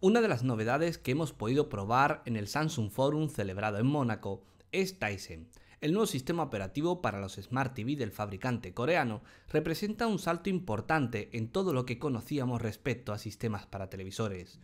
Una de las novedades que hemos podido probar en el Samsung Forum celebrado en Mónaco es Tizen. El nuevo sistema operativo para los Smart TV del fabricante coreano representa un salto importante en todo lo que conocíamos respecto a sistemas para televisores.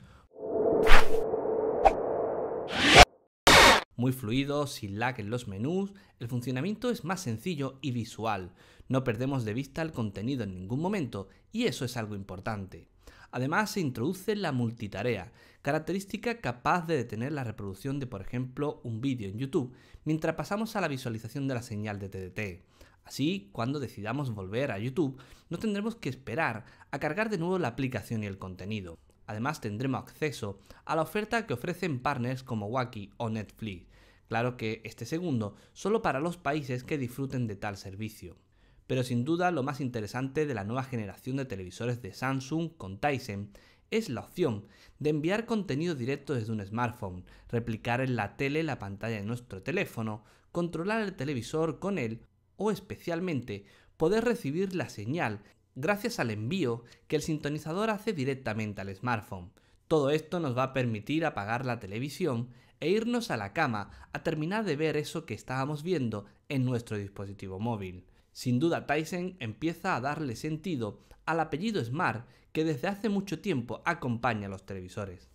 Muy fluido, sin lag en los menús, el funcionamiento es más sencillo y visual. No perdemos de vista el contenido en ningún momento y eso es algo importante. Además se introduce la multitarea, característica capaz de detener la reproducción de por ejemplo un vídeo en YouTube mientras pasamos a la visualización de la señal de TDT. Así, cuando decidamos volver a YouTube, no tendremos que esperar a cargar de nuevo la aplicación y el contenido. Además tendremos acceso a la oferta que ofrecen partners como Wacky o Netflix. Claro que este segundo solo para los países que disfruten de tal servicio pero sin duda lo más interesante de la nueva generación de televisores de Samsung con Tyson es la opción de enviar contenido directo desde un smartphone, replicar en la tele la pantalla de nuestro teléfono, controlar el televisor con él o especialmente poder recibir la señal gracias al envío que el sintonizador hace directamente al smartphone. Todo esto nos va a permitir apagar la televisión e irnos a la cama a terminar de ver eso que estábamos viendo en nuestro dispositivo móvil. Sin duda, Tyson empieza a darle sentido al apellido Smart que desde hace mucho tiempo acompaña a los televisores.